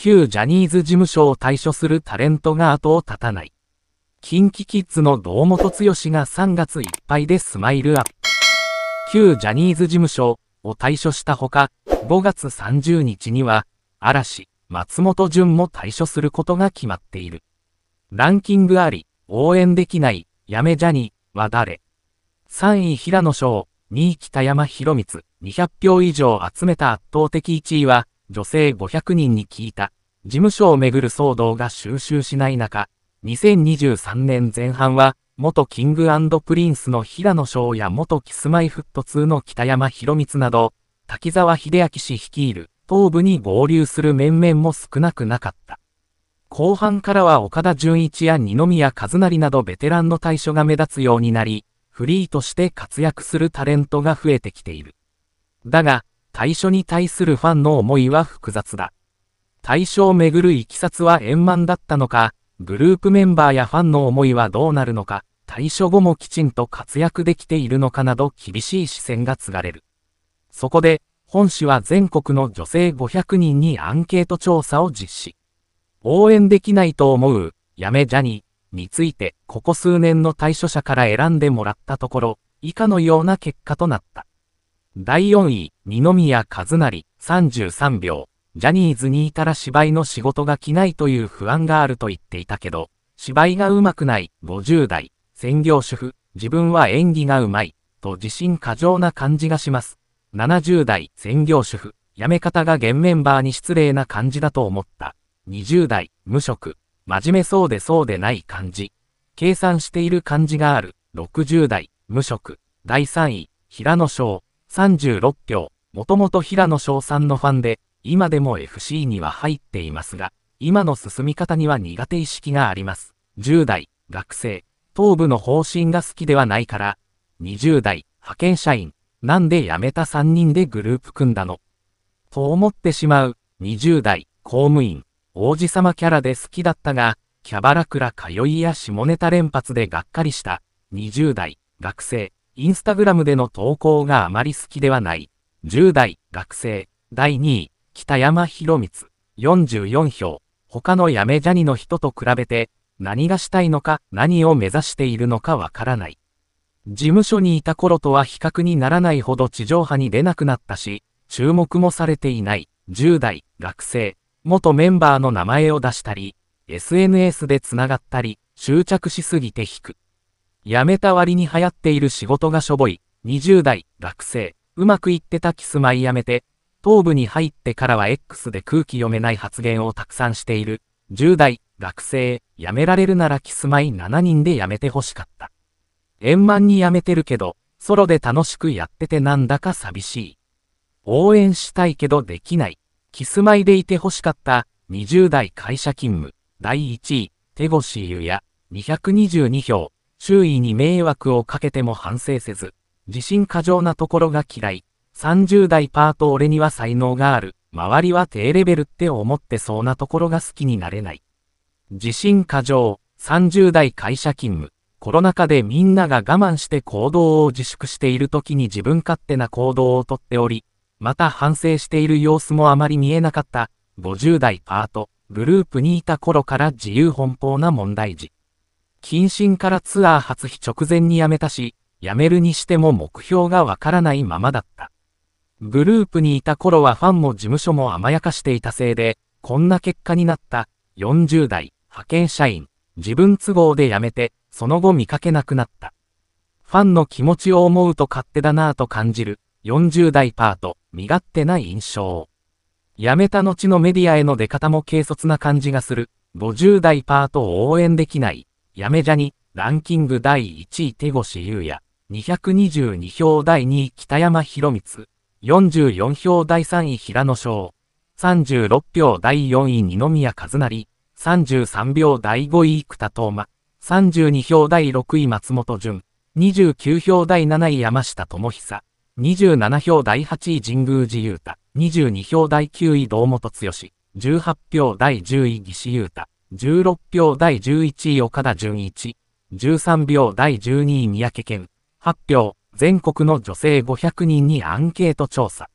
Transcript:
旧ジャニーズ事務所を退所するタレントが後を絶たない。近畿キキッズの堂本剛が3月いっぱいでスマイルアップ。旧ジャニーズ事務所を退所したほか、5月30日には、嵐、松本潤も退所することが決まっている。ランキングあり、応援できない、やめジャニーは誰 ?3 位平野翔、2位北山博光、200票以上集めた圧倒的1位は、女性500人に聞いた、事務所をめぐる騒動が収拾しない中、2023年前半は、元キングプリンスの平野翔や元キスマイフット2の北山博光など、滝沢秀明氏率いる東部に合流する面々も少なくなかった。後半からは岡田純一や二宮和也などベテランの対処が目立つようになり、フリーとして活躍するタレントが増えてきている。だが、対象に対するファンの思いは複雑だ。対象をめぐるいきさつは円満だったのか、グループメンバーやファンの思いはどうなるのか、対処後もきちんと活躍できているのかなど厳しい視線が継がれる。そこで、本市は全国の女性500人にアンケート調査を実施。応援できないと思う、やめジャニーについて、ここ数年の対処者から選んでもらったところ、以下のような結果となった。第4位、二宮和也、33秒。ジャニーズにいたら芝居の仕事が来ないという不安があると言っていたけど、芝居が上手くない、50代、専業主婦、自分は演技が上手い、と自信過剰な感じがします。70代、専業主婦、辞め方が現メンバーに失礼な感じだと思った。20代、無職、真面目そうでそうでない感じ。計算している感じがある、60代、無職。第3位、平野翔、36票、もともと平野翔さんのファンで、今でも FC には入っていますが、今の進み方には苦手意識があります。10代、学生、頭部の方針が好きではないから、20代、派遣社員、なんで辞めた3人でグループ組んだのと思ってしまう、20代、公務員、王子様キャラで好きだったが、キャバラクラ通いや下ネタ連発でがっかりした、20代、学生、インスタグラムでの投稿があまり好きではない。10代、学生、第2位、北山博光、44票。他のやめジャニの人と比べて、何がしたいのか、何を目指しているのかわからない。事務所にいた頃とは比較にならないほど地上波に出なくなったし、注目もされていない、10代、学生、元メンバーの名前を出したり、SNS で繋がったり、執着しすぎて引く。辞めた割に流行っている仕事がしょぼい、20代、学生、うまくいってたキスマイ辞めて、頭部に入ってからは X で空気読めない発言をたくさんしている、10代、学生、辞められるならキスマイ7人で辞めてほしかった。円満に辞めてるけど、ソロで楽しくやっててなんだか寂しい。応援したいけどできない。キスマイでいてほしかった。20代会社勤務。第1位、手越ゆや、222票。周囲に迷惑をかけても反省せず、自信過剰なところが嫌い。30代パート俺には才能がある。周りは低レベルって思ってそうなところが好きになれない。自信過剰。30代会社勤務。コロナ禍でみんなが我慢して行動を自粛している時に自分勝手な行動をとっており、また反省している様子もあまり見えなかった。50代パート。グループにいた頃から自由奔放な問題児。謹慎からツアー初日直前に辞めたし、辞めるにしても目標がわからないままだった。グループにいた頃はファンも事務所も甘やかしていたせいで、こんな結果になった、40代、派遣社員、自分都合で辞めて、その後見かけなくなった。ファンの気持ちを思うと勝手だなぁと感じる、40代パート、身勝手な印象。辞めた後のメディアへの出方も軽率な感じがする、50代パートを応援できない、やめじゃに、ランキング第1位手越優也、222票第2位北山博光、44票第3位平野翔、36票第4位二宮和成、33票第5位生田斗真、32票第6位松本潤、29票第7位山下智久、27票第8位神宮寺優太、22票第9位堂本剛、18票第10位岸優太、16票第11位岡田純一、13票第12位三宅健、8票、全国の女性500人にアンケート調査。